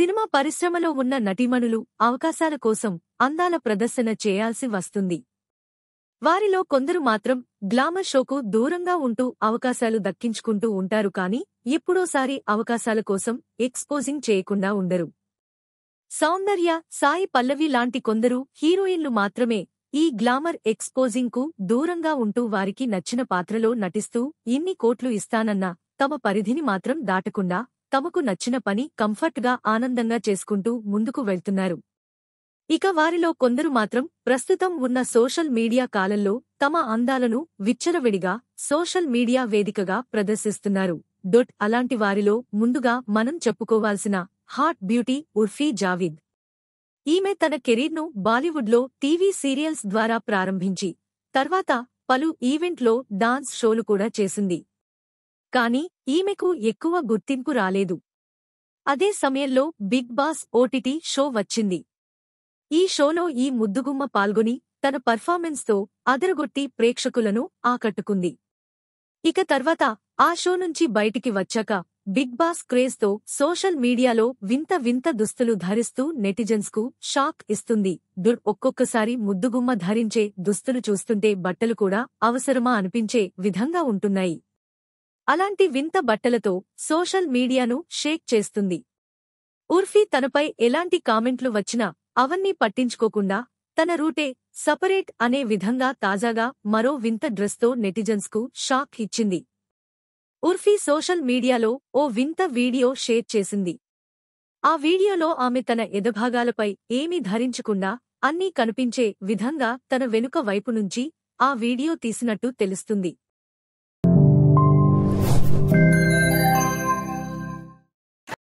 cinema పరిశ్రమలో ఉన్న నటీమణులు అవకాశాల కోసం అందాల ప్రదర్శన చేయాల్సి వస్తుంది వారిలో కొందరు మాత్రం గ్లామర్ షోకు దూరంగా ఉంటూ అవకాశాలు దక్కించుకుంటూ ఉంటారు కాని ఎప్పుడోసారి అవకాశాల కోసం ఎక్స్పోజింగ్ చేయకుండా ఉండరు సౌందర్య సాయి పల్లవి లాంటి కొందరు హీరోయిన్లు మాత్రమే ఈ గ్లామర్ ఎక్స్పోజింగ్కు దూరంగా ఉంటూ వారికి నచ్చిన పాత్రలో నటిస్తూ ఇన్ని కోట్లు ఇస్తానన్న తమ పరిధిని మాత్రం దాటకుండా తమకు నచ్చిన పని కంఫర్ట్గా ఆనందంగా చేసుకుంటూ ముందుకు వెళ్తున్నారు ఇక వారిలో కొందరు మాత్రం ప్రస్తుతం ఉన్న సోషల్ మీడియా కాలంలో తమ అందాలను విచ్చరవిడిగా సోషల్ మీడియా వేదికగా ప్రదర్శిస్తున్నారు డొట్ అలాంటి వారిలో ముందుగా మనం చెప్పుకోవాల్సిన హాట్ బ్యూటీ ఉర్ఫీ జావీద్ ఈమె తన కెరీర్ను బాలీవుడ్లో టీవీ సీరియల్స్ ద్వారా ప్రారంభించి తర్వాత పలు ఈవెంట్లో డాన్స్ షోలు కూడా చేసింది కానీ ఈమెకు ఎక్కువ గుర్తింపు రాలేదు అదే సమయంలో బిగ్ బాస్ ఓటిటీ షో వచ్చింది ఈ షోలో ఈ ముద్దుగుమ్మ పాల్గొని తన పర్ఫార్మెన్స్తో అదరగొట్టి ప్రేక్షకులను ఆకట్టుకుంది ఇక తర్వాత ఆ షో నుంచి బయటికి వచ్చాక బిగ్ బాస్ క్రేజ్తో సోషల్ మీడియాలో వింత వింత దుస్తులు ధరిస్తూ నెటిజన్స్కు షాక్ ఇస్తుంది దుర్ ఒక్కొక్కసారి ముద్దుగుమ్మ ధరించే దుస్తులు చూస్తుంటే బట్టలు కూడా అవసరమా అనిపించే విధంగా ఉంటున్నాయి అలాంటి వింత బట్టలతో సోషల్ మీడియాను షేక్ చేస్తుంది ఉర్ఫీ తనపై ఎలాంటి కామెంట్లు వచ్చినా అవన్నీ పట్టించుకోకుండా తన రూటే సపరేట్ అనే విధంగా తాజాగా మరో వింత డ్రెస్తో నెటిజన్స్కు షాక్ ఇచ్చింది ఉర్ఫీ సోషల్ మీడియాలో ఓ వింత వీడియో షేర్ చేసింది ఆ వీడియోలో ఆమె తన ఎదభాగాలపై ఏమీ ధరించకుండా అన్నీ కనిపించే విధంగా తన వెనుక వైపు నుంచి ఆ వీడియో తీసినట్టు తెలుస్తుంది